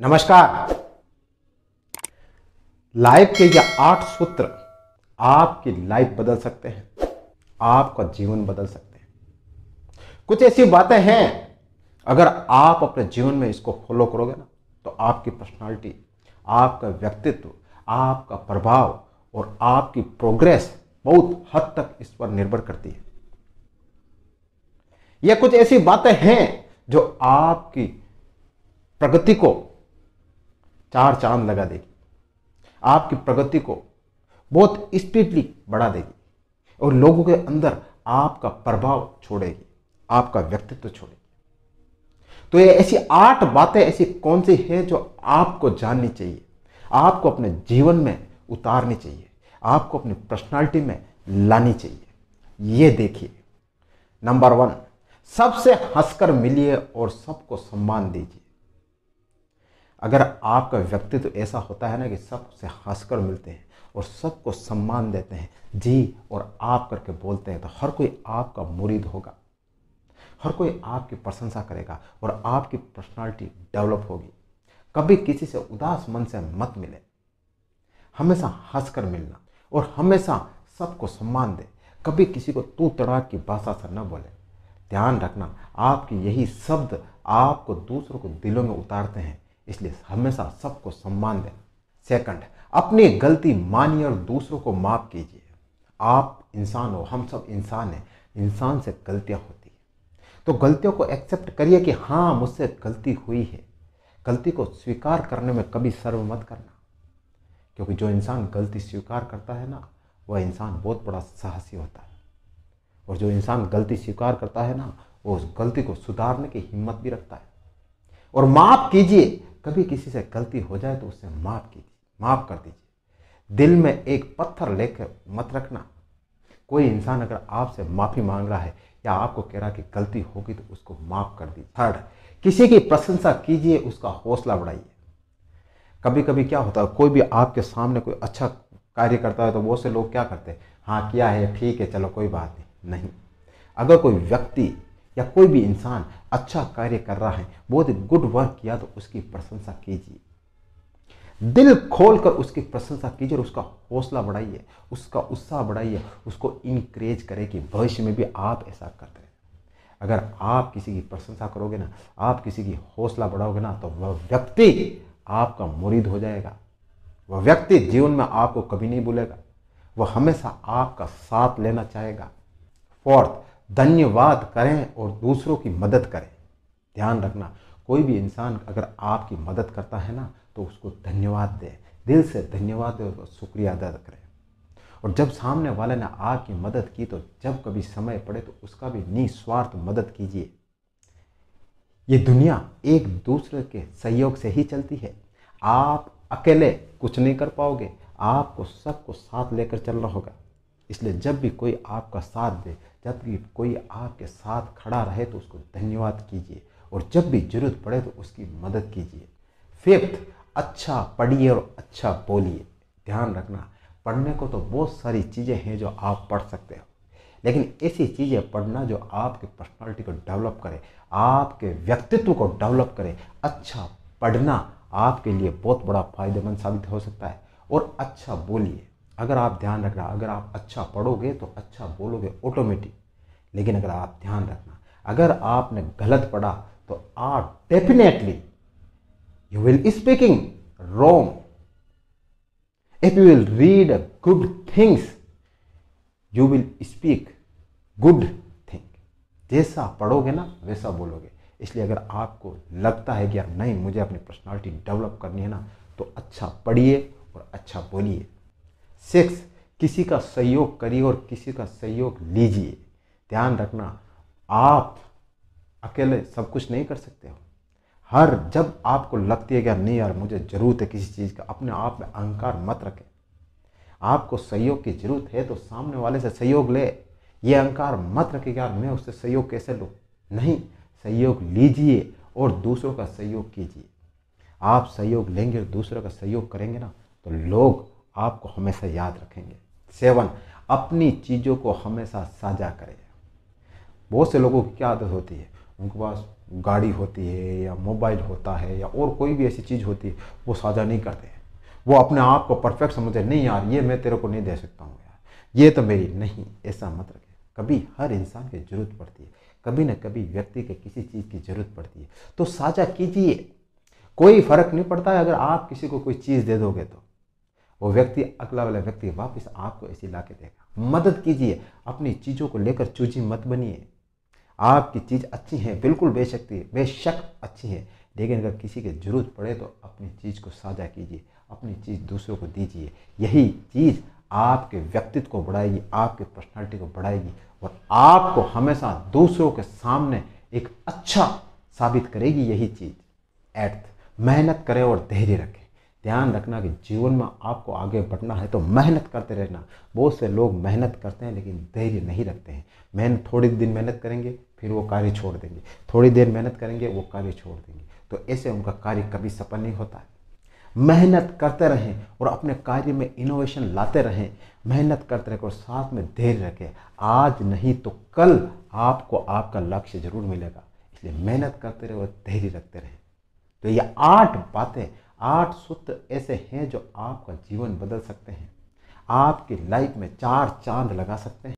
नमस्कार लाइफ के ये आठ सूत्र आपकी लाइफ बदल सकते हैं आपका जीवन बदल सकते हैं कुछ ऐसी बातें हैं अगर आप अपने जीवन में इसको फॉलो करोगे ना तो आपकी पर्सनालिटी आपका व्यक्तित्व आपका प्रभाव और आपकी प्रोग्रेस बहुत हद तक इस पर निर्भर करती है यह कुछ ऐसी बातें हैं जो आपकी प्रगति को चार चांद लगा देगी आपकी प्रगति को बहुत स्पीडली बढ़ा देगी और लोगों के अंदर आपका प्रभाव छोड़ेगी आपका व्यक्तित्व छोड़ेगी तो ये ऐसी आठ बातें ऐसी कौन सी है जो आपको जाननी चाहिए आपको अपने जीवन में उतारनी चाहिए आपको अपनी पर्सनालिटी में लानी चाहिए ये देखिए नंबर वन सबसे हंसकर मिलिए और सबको सम्मान दीजिए अगर आपका व्यक्तित्व तो ऐसा होता है ना कि सबसे हंसकर मिलते हैं और सबको सम्मान देते हैं जी और आप करके बोलते हैं तो हर कोई आपका मुरीद होगा हर कोई आपकी प्रशंसा करेगा और आपकी पर्सनालिटी डेवलप होगी कभी किसी से उदास मन से मत मिले हमेशा हंस कर मिलना और हमेशा सबको सम्मान दे कभी किसी को तू तड़ाक की भाषा से न बोले ध्यान रखना आपकी यही शब्द आपको दूसरों को दिलों में उतारते हैं इसलिए हमेशा सबको सम्मान देना सेकंड अपनी गलती मानिए और दूसरों को माफ़ कीजिए आप इंसान हो हम सब इंसान हैं इंसान से गलतियाँ होती हैं तो गलतियों को एक्सेप्ट करिए कि हाँ मुझसे गलती हुई है गलती को स्वीकार करने में कभी सर्व मत करना क्योंकि जो इंसान गलती स्वीकार करता है ना वह इंसान बहुत बड़ा साहसी होता है और जो इंसान गलती स्वीकार करता है ना वो उस गलती को सुधारने की हिम्मत भी रखता है और माफ़ कीजिए कभी किसी से गलती हो जाए तो उससे माफ़ कीजिए माफ़ कर दीजिए दिल में एक पत्थर लेकर मत रखना कोई इंसान अगर आपसे माफ़ी मांग रहा है या आपको कह रहा कि गलती होगी तो उसको माफ़ कर दीजिए थर्ड किसी की प्रशंसा कीजिए उसका हौसला बढ़ाइए कभी कभी क्या होता है कोई भी आपके सामने कोई अच्छा कार्य करता है तो वो से लोग क्या करते हैं हाँ किया है ठीक है चलो कोई बात नहीं नहीं अगर कोई व्यक्ति या कोई भी इंसान अच्छा कार्य कर रहा है बहुत गुड वर्क किया तो उसकी प्रशंसा कीजिए दिल खोल कर उसकी प्रशंसा कीजिए और उसका हौसला बढ़ाइए उसका उत्साह बढ़ाइए उसको इनक्रेज करें कि भविष्य में भी आप ऐसा करते रहे अगर आप किसी की प्रशंसा करोगे ना आप किसी की हौसला बढ़ाओगे ना तो वह व्यक्ति आपका मुरीद हो जाएगा वह व्यक्ति जीवन में आपको कभी नहीं भूलेगा वह हमेशा आपका साथ लेना चाहेगा फोर्थ धन्यवाद करें और दूसरों की मदद करें ध्यान रखना कोई भी इंसान अगर आपकी मदद करता है ना तो उसको धन्यवाद दें दिल से धन्यवाद और शुक्रिया अदा करें और जब सामने वाले ने आपकी मदद की तो जब कभी समय पड़े तो उसका भी निस्वार्थ मदद कीजिए ये दुनिया एक दूसरे के सहयोग से ही चलती है आप अकेले कुछ नहीं कर पाओगे आपको सबको साथ लेकर चलना होगा इसलिए जब भी कोई आपका साथ दे जब भी कोई आपके साथ खड़ा रहे तो उसको धन्यवाद कीजिए और जब भी जरूरत पड़े तो उसकी मदद कीजिए फिफ्थ अच्छा पढ़िए और अच्छा बोलिए ध्यान रखना पढ़ने को तो बहुत सारी चीज़ें हैं जो आप पढ़ सकते हो लेकिन ऐसी चीज़ें पढ़ना जो आपके पर्सनालिटी को डेवलप करे आपके व्यक्तित्व को डेवलप करे अच्छा पढ़ना आपके लिए बहुत बड़ा फायदेमंद साबित हो सकता है और अच्छा बोलिए अगर आप ध्यान रखना अगर आप अच्छा पढ़ोगे तो अच्छा बोलोगे ऑटोमेटिक लेकिन अगर आप ध्यान रखना अगर आपने गलत पढ़ा तो आप definitely you will speaking wrong if you will read a good things you will speak good thing जैसा पढ़ोगे ना वैसा बोलोगे इसलिए अगर आपको लगता है कि यार नहीं मुझे अपनी पर्सनालिटी डेवलप करनी है ना तो अच्छा पढ़िए और अच्छा बोलिए सिक्स किसी का सहयोग करिए और किसी का सहयोग लीजिए ध्यान रखना आप अकेले सब कुछ नहीं कर सकते हो हर जब आपको लगती है कि नहीं यार मुझे ज़रूरत है किसी चीज़ का अपने आप में अहंकार मत रखें आपको सहयोग की ज़रूरत है तो सामने वाले से सहयोग ले ये अहंकार मत रखे यार मैं उससे सहयोग कैसे लूँ नहीं सहयोग लीजिए और दूसरों का सहयोग कीजिए आप सहयोग लेंगे और दूसरों का सहयोग करेंगे ना तो लोग आपको हमेशा याद रखेंगे सेवन अपनी चीज़ों को हमेशा साझा करें बहुत से लोगों की क्या आदत होती है उनके पास गाड़ी होती है या मोबाइल होता है या और कोई भी ऐसी चीज़ होती है वो साझा नहीं करते हैं वो अपने आप को परफेक्ट समझते नहीं यार ये मैं तेरे को नहीं दे सकता हूँ यार ये तो मेरी नहीं ऐसा मत रखे कभी हर इंसान की ज़रूरत पड़ती है कभी ना कभी व्यक्ति के किसी चीज़ की ज़रूरत पड़ती है तो साझा कीजिए कोई फ़र्क नहीं पड़ता है अगर आप किसी को कोई चीज़ दे दोगे तो वो व्यक्ति अगला वाला व्यक्ति वापस आपको ऐसे ला के देगा मदद कीजिए अपनी चीज़ों को लेकर चूजी मत बनिए आपकी चीज़ अच्छी है बिल्कुल बेशक्ति बेशक अच्छी है लेकिन अगर किसी की ज़रूरत पड़े तो अपनी चीज़ को साझा कीजिए अपनी चीज़ दूसरों को दीजिए यही चीज़ आपके व्यक्तित्व को बढ़ाएगी आपके पर्सनालिटी को बढ़ाएगी और आपको हमेशा दूसरों के सामने एक अच्छा साबित करेगी यही चीज़ एर्थ मेहनत करें और धैर्य रखें ध्यान रखना कि जीवन में आपको आगे बढ़ना है तो मेहनत करते रहना बहुत से लोग मेहनत करते हैं लेकिन धैर्य नहीं रखते हैं मेहनत थोड़ी दिन मेहनत करेंगे फिर वो कार्य छोड़ देंगे थोड़ी देर मेहनत करेंगे वो कार्य छोड़ देंगे तो ऐसे उनका कार्य कभी सफल नहीं होता है मेहनत करते रहें और अपने कार्य में इनोवेशन लाते रहें मेहनत करते रहें और साथ में धैर्य रखें आज नहीं तो कल आपको आपका लक्ष्य जरूर मिलेगा इसलिए मेहनत करते रहें और धैर्य रखते रहें तो ये आठ बातें आठ सूत्र ऐसे हैं जो आपका जीवन बदल सकते हैं आपकी लाइफ में चार चांद लगा सकते हैं